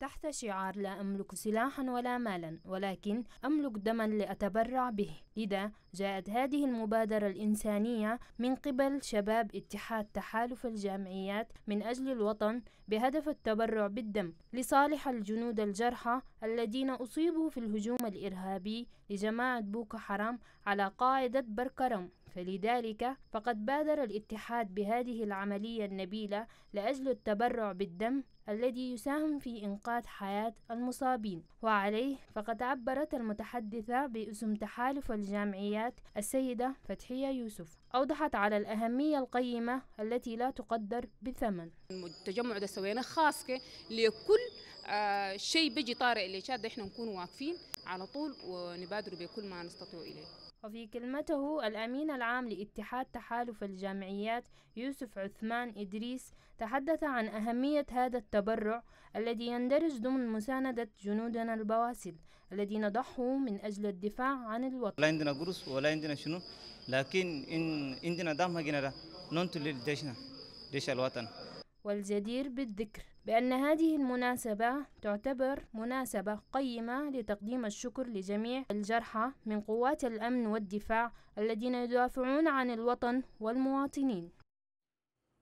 تحت شعار لا أملك سلاحا ولا مالا ولكن أملك دما لأتبرع به لذا جاءت هذه المبادرة الإنسانية من قبل شباب اتحاد تحالف الجامعيات من أجل الوطن بهدف التبرع بالدم لصالح الجنود الجرحى الذين أصيبوا في الهجوم الإرهابي لجماعة بوكو حرام على قاعدة بركرم فلذلك فقد بادر الاتحاد بهذه العملية النبيلة لأجل التبرع بالدم الذي يساهم في إنقاذ حياة المصابين وعليه فقد عبرت المتحدثة باسم تحالف الجامعيات السيدة فتحية يوسف أوضحت على الأهمية القيمة التي لا تقدر بثمن التجمع ده سوينا خاص لكل الشيء آه، شيء بيجي طارئ اللي شاد احنا نكون واقفين على طول ونبادر بكل ما نستطيع اليه وفي كلمته الأمين العام لاتحاد تحالف الجامعيات يوسف عثمان إدريس تحدث عن أهمية هذا التبرع الذي يندرج ضمن مساندة جنودنا البواسل الذين ضحوا من أجل الدفاع عن الوطن لا عندنا قرص ولا عندنا شنو لكن إن عندنا دم هنا ننتل لجيشنا جيش الوطن والجدير بالذكر بأن هذه المناسبة تعتبر مناسبة قيمة لتقديم الشكر لجميع الجرحى من قوات الأمن والدفاع الذين يدافعون عن الوطن والمواطنين